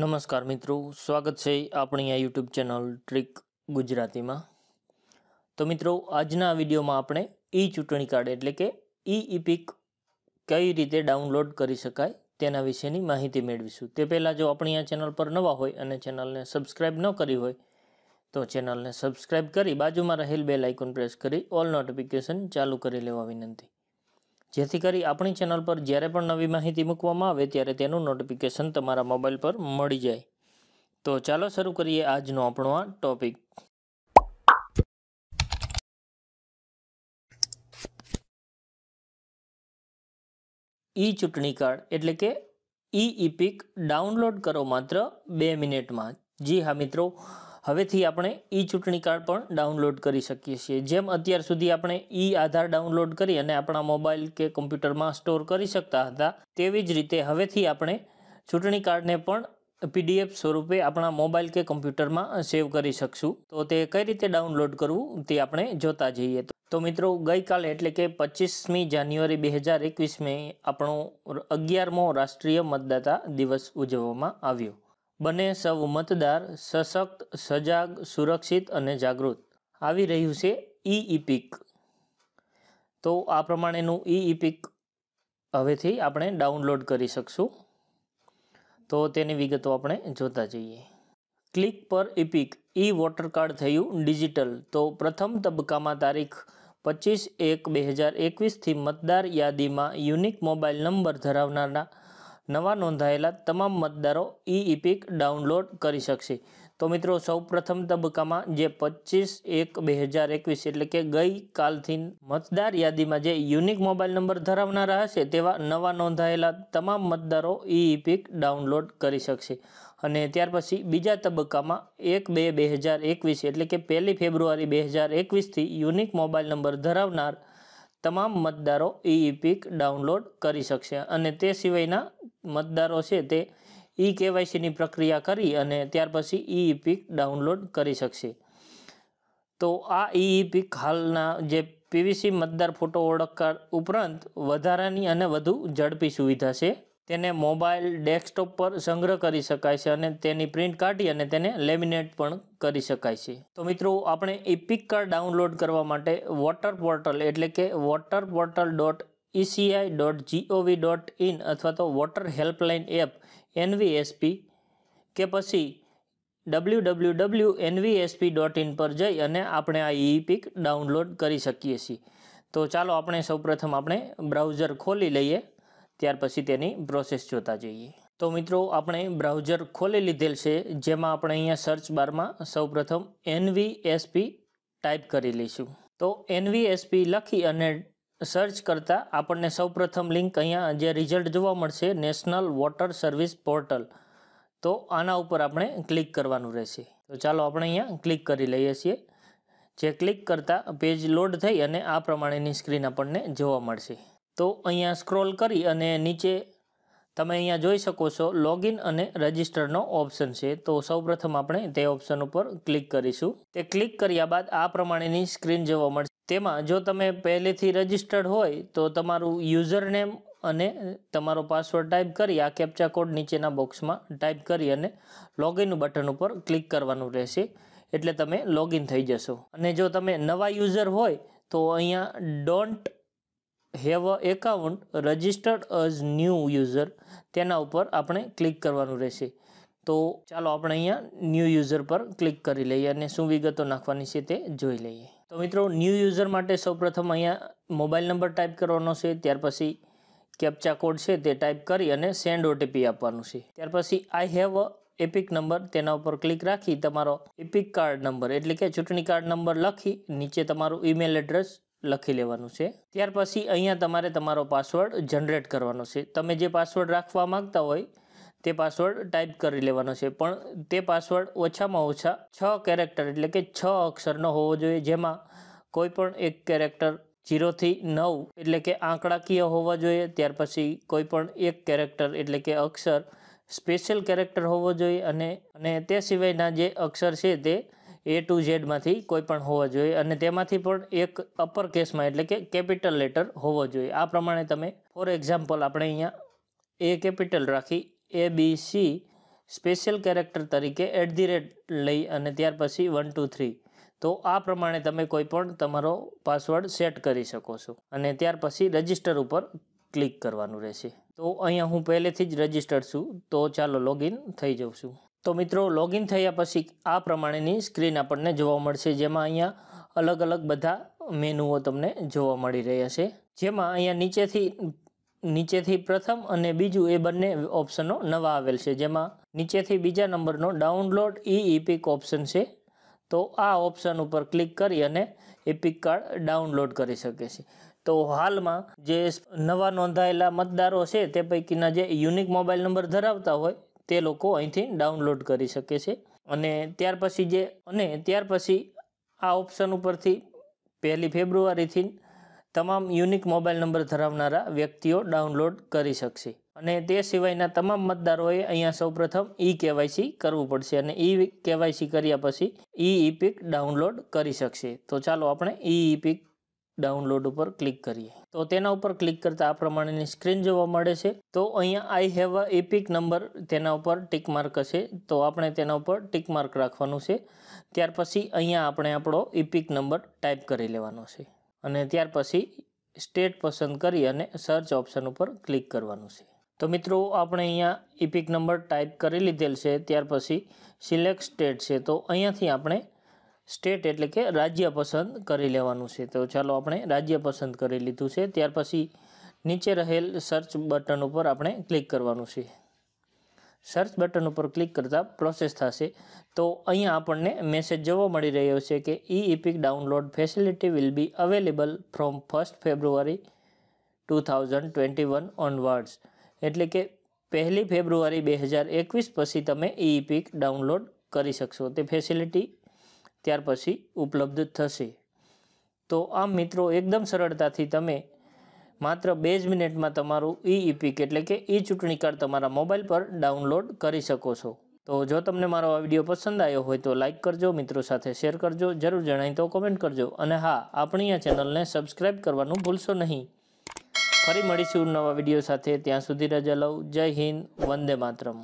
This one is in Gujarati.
નમસ્કાર મિત્રો સ્વાગત છે આપણી આ યુટ્યુબ ચેનલ ટ્રીક ગુજરાતીમાં તો મિત્રો આજના વિડીયોમાં આપણે ઈ ચૂંટણી કાર્ડ એટલે કે ઈ ઇપિક કઈ રીતે ડાઉનલોડ કરી શકાય તેના વિશેની માહિતી મેળવીશું તે પહેલાં જો આપણી આ ચેનલ પર નવા હોય અને ચેનલને સબસ્ક્રાઈબ ન કરી હોય તો ચેનલને સબસ્ક્રાઇબ કરી બાજુમાં રહેલ બેલ આઇકોન પ્રેસ કરી ઓલ નોટિફિકેશન ચાલુ કરી લેવા વિનંતી જેથી કરી આપણી ચેનલ પર જ્યારે પણ નવી માહિતી મૂકવામાં આવે ત્યારે તેનું નોટિફિકેશન તમારા મોબાઈલ પર મળી જાય તો ચાલો શરૂ કરીએ આજનો આપણો આ ટોપિક ઈ ચૂંટણી કાર્ડ એટલે કે ઈ ઇપિક ડાઉનલોડ કરો માત્ર બે મિનિટમાં જી હા મિત્રો હવેથી આપણે ઈ ચૂંટણી કાર્ડ પણ ડાઉનલોડ કરી શકીએ છીએ જેમ અત્યાર સુધી આપણે ઈ આધાર ડાઉનલોડ કરી અને આપણા મોબાઈલ કે કમ્પ્યુટરમાં સ્ટોર કરી શકતા હતા તેવી જ રીતે હવેથી આપણે ચૂંટણી કાર્ડને પણ પીડીએફ સ્વરૂપે આપણા મોબાઈલ કે કમ્પ્યુટરમાં સેવ કરી શકશું તો તે કઈ રીતે ડાઉનલોડ કરવું તે આપણે જોતા જઈએ તો મિત્રો ગઈકાલે એટલે કે પચીસમી જાન્યુઆરી બે હજાર એકવીસમી આપણો અગિયારમો રાષ્ટ્રીય મતદાતા દિવસ ઉજવવામાં આવ્યો બને સૌ મતદાર સશક્ત સજાગ સુરક્ષિત અને જાગૃત આવી રહ્યું છે ઈ ઇપિક તો આ પ્રમાણેનું ઈ ઇપિક હવેથી આપણે ડાઉનલોડ કરી શકશું તો તેની વિગતો આપણે જોતા જઈએ ક્લિક પર ઇપિક ઈ વોટર કાર્ડ થયું ડિજિટલ તો પ્રથમ તબક્કામાં તારીખ પચીસ એક બે હજાર એકવીસથી મતદાર યાદીમાં યુનિક મોબાઈલ નંબર ધરાવનારા નવા નોંધાયેલા તમામ મતદારો ઈ ઇપિક ડાઉનલોડ કરી શકશે તો મિત્રો સૌપ્રથમ તબક્કામાં જે પચીસ એક બે હજાર એકવીસ એટલે કે ગઈકાલથી મતદાર યાદીમાં જે યુનિક મોબાઈલ નંબર ધરાવનારા હશે તેવા નવા નોંધાયેલા તમામ મતદારો ઈ ઇપિક ડાઉનલોડ કરી શકશે અને ત્યાર પછી બીજા તબક્કામાં એક બે બે હજાર એકવીસ એટલે કે પહેલી ફેબ્રુઆરી બે હજાર એકવીસથી યુનિક મોબાઈલ નંબર ધરાવનાર તમામ મતદારો ઈ ઇપિક ડાઉનલોડ કરી શકશે અને તે સિવાયના મતદારો છે તે ઈ કેવાયસીની પ્રક્રિયા કરી અને ત્યાર પછી ઈ ઇપિક ડાઉનલોડ કરી શકશે તો આ ઈ ઇપિક હાલના જે પીવીસી મતદાર ફોટો ઓળખ ઉપરાંત વધારાની અને વધુ ઝડપી સુવિધા છે તેને મોબાઈલ ડેસ્કટોપ પર સંગ્રહ કરી શકાય છે અને તેની પ્રિન્ટ કાઢી અને તેને લેમિનેટ પણ કરી શકાય છે તો મિત્રો આપણે ઇપિક કાર્ડ ડાઉનલોડ કરવા માટે વોટર પોર્ટલ એટલે કે voter portal dot ECI dot GOV dot in અથવા તો વોટર હેલ્પલાઇન એપ એનવીએસપી કે પછી W W W NVSP dot in પર જઈ અને આપણે આ ઇપિક ડાઉનલોડ કરી શકીએ છીએ તો ચાલો આપણે સૌપ્રથમ આપણે બ્રાઉઝર ખોલી લઈએ ત્યાર પછી તેની પ્રોસેસ જોતા જઈએ તો મિત્રો આપણે બ્રાઉઝર ખોલી લીધેલ છે જેમાં આપણે અહીંયા સર્ચ બારમાં સૌપ્રથમ એનવીએસપી ટાઈપ કરી લઈશું તો એનવીએસપી લખી અને સર્ચ કરતાં આપણને સૌપ્રથમ લિંક અહીંયા જે રિઝલ્ટ જોવા મળશે નેશનલ વોટર સર્વિસ પોર્ટલ તો આના ઉપર આપણે ક્લિક કરવાનું રહેશે તો ચાલો આપણે અહીંયા ક્લિક કરી લઈએ છીએ જે ક્લિક કરતાં પેજ લોડ થઈ અને આ પ્રમાણેની સ્ક્રીન આપણને જોવા મળશે તો અહીંયા સ્ક્રોલ કરી અને નીચે તમે અહીંયા જોઈ શકો છો લોગિન અને રજિસ્ટરનો ઓપ્શન છે તો સૌપ્રથમ આપણે તે ઓપ્શન ઉપર ક્લિક કરીશું તે ક્લિક કર્યા બાદ આ પ્રમાણેની સ્ક્રીન જોવા મળશે તેમાં જો તમે પહેલેથી રજિસ્ટર્ડ હોય તો તમારું યુઝર નેમ અને તમારો પાસવર્ડ ટાઈપ કરી આ કેપ્ચા કોડ નીચેના બોક્સમાં ટાઈપ કરી અને લોગિન બટન ઉપર ક્લિક કરવાનું રહેશે એટલે તમે લોગિન થઈ જશો અને જો તમે નવા યુઝર હોય તો અહીંયા don't have account registered as new user તેના ઉપર આપણે ક્લિક કરવાનું રહેશે તો ચાલો આપણે અહીંયા ન્યૂ યુઝર પર ક્લિક કરી લઈએ અને શું વિગતો નાખવાની છે તે જોઈ લઈએ તો મિત્રો ન્યૂ યુઝર માટે સૌપ્રથમ અહીંયા મોબાઈલ નંબર ટાઈપ કરવાનો છે ત્યાર પછી કેપ્ચા કોડ છે તે ટાઈપ કરી અને સેન્ડ ઓટીપી આપવાનું છે ત્યાર પછી I have a EPIC number તેના ઉપર ક્લિક રાખી તમારો એપિક કાર્ડ નંબર એટલે કે ચૂંટણી કાર્ડ નંબર લખી નીચે તમારું ઈમેલ એડ્રેસ લખી લેવાનું છે ત્યાર પછી અહીંયા તમારે તમારો પાસવર્ડ જનરેટ કરવાનો છે તમે જે પાસવર્ડ રાખવા માગતા હોય તે પાસવર્ડ ટાઈપ કરી લેવાનો છે પણ તે પાસવર્ડ ઓછામાં ઓછા છ કેરેક્ટર એટલે કે છ અક્ષરનો હોવો જોઈએ જેમાં કોઈ પણ એક કેરેક્ટર જીરોથી નવ એટલે કે આંકડાકીય હોવા જોઈએ ત્યાર પછી કોઈ પણ એક કેરેક્ટર એટલે કે અક્ષર સ્પેશિયલ કેરેક્ટર હોવો જોઈએ અને અને તે સિવાયના જે અક્ષર છે તે એ ટુ ઝેડમાંથી કોઈ પણ હોવા જોઈએ અને તેમાંથી પણ એક અપર કેસમાં એટલે કે કેપિટલ લેટર હોવો જોઈએ આ પ્રમાણે તમે ફોર એક્ઝામ્પલ આપણે અહીંયા એ કેપિટલ રાખી A B C special character તરીકે એટ ધી રેટ લઈ અને ત્યાર પછી વન ટુ થ્રી તો આ પ્રમાણે તમે કોઈ પણ તમારો પાસવર્ડ સેટ કરી શકો છો અને ત્યાર પછી રજિસ્ટર ઉપર ક્લિક કરવાનું રહેશે તો અહીંયા હું પહેલેથી જ રજિસ્ટર છું તો ચાલો લોગિન થઈ જાઉં છું તો મિત્રો લોગિન થયા પછી આ પ્રમાણેની સ્ક્રીન આપણને જોવા મળશે જેમાં અહીંયા અલગ અલગ બધા મેનુઓ તમને જોવા મળી રહ્યા છે જેમાં અહીંયા નીચેથી નીચેથી પ્રથમ અને બીજું એ બંને ઓપ્શનો નવા આવેલ છે જેમાં નીચેથી બીજા નંબરનો ડાઉનલોડ ઈ ઇપિક ઓપ્શન છે તો આ ઓપ્શન ઉપર ક્લિક કરી અને ઇપિક કાર્ડ ડાઉનલોડ કરી શકે છે તો હાલમાં જે નવા નોંધાયેલા મતદારો છે તે પૈકીના જે યુનિક મોબાઈલ નંબર ધરાવતા હોય તે લોકો અહીંથી ડાઉનલોડ કરી શકે છે અને ત્યાર પછી જે અને ત્યાર પછી આ ઓપ્શન ઉપરથી પહેલી ફેબ્રુઆરીથી તમામ યુનિક મોબાઈલ નંબર ધરાવનારા વ્યક્તિઓ ડાઉનલોડ કરી શકશે અને તે સિવાયના તમામ મતદારોએ અહીંયા સૌપ્રથમ ઈ કેવાયસી કરવું પડશે અને ઈ કેવાયસી કર્યા પછી ઈ ઈપિક ડાઉનલોડ કરી શકશે તો ચાલો આપણે ઈ ઈપિક ડાઉનલોડ ઉપર ક્લિક કરીએ તો તેના ઉપર ક્લિક કરતાં આ પ્રમાણેની સ્ક્રીન જોવા મળે છે તો અહીંયા I have a EPIC number તેના ઉપર ટીક માર્ક હશે તો આપણે તેના ઉપર ટીક માર્ક રાખવાનું છે ત્યાર પછી અહીંયા આપણે આપણો એપિક નંબર ટાઈપ કરી લેવાનો છે અને ત્યાર પછી સ્ટેટ પસંદ કરી અને સર્ચ ઓપ્શન ઉપર ક્લિક કરવાનું છે તો મિત્રો આપણે અહીંયા ઇપિક નંબર ટાઈપ કરી લીધેલ છે ત્યાર પછી સિલેક્ટ સ્ટેટ છે તો અહીંયાથી આપણે સ્ટેટ એટલે કે રાજ્ય પસંદ કરી લેવાનું છે તો ચાલો આપણે રાજ્ય પસંદ કરી લીધું છે ત્યાર પછી નીચે રહેલ સર્ચ બટન ઉપર આપણે ક્લિક કરવાનું છે સર્ચ બટન ઉપર ક્લિક કરતાં પ્રોસેસ થશે તો અહીંયા આપણને મેસેજ જોવા મળી રહ્યો છે કે e EPIC download facility will be available from first February two thousand twenty one onwards એટલે કે પહેલી ફેબ્રુઆરી બે હજાર એકવીસ પછી તમે ઈ ઇપિક ડાઉનલોડ કરી શકશો તે ફેસિલિટી ત્યાર પછી ઉપલબ્ધ થશે તો આ મિત્રો એકદમ સરળતાથી તમે માત્ર બે જ મિનિટમાં તમારું ઈ ઇપિક એટલે કે ઈ ચૂંટણી કાર્ડ તમારા મોબાઈલ પર ડાઉનલોડ કરી શકો છો તો જો તમને મારો આ વિડીયો પસંદ આવ્યો હોય તો લાઇક કરજો મિત્રો સાથે શેર કરજો જરૂર જણાય તો કોમેન્ટ કરજો અને હા આપણી આ ચેનલને સબસ્ક્રાઈબ કરવાનું ભૂલશો નહીં ફરી મળીશું નવા વિડીયો સાથે ત્યાં સુધી રજા લઉં જય હિન્દ વંદે માતરમ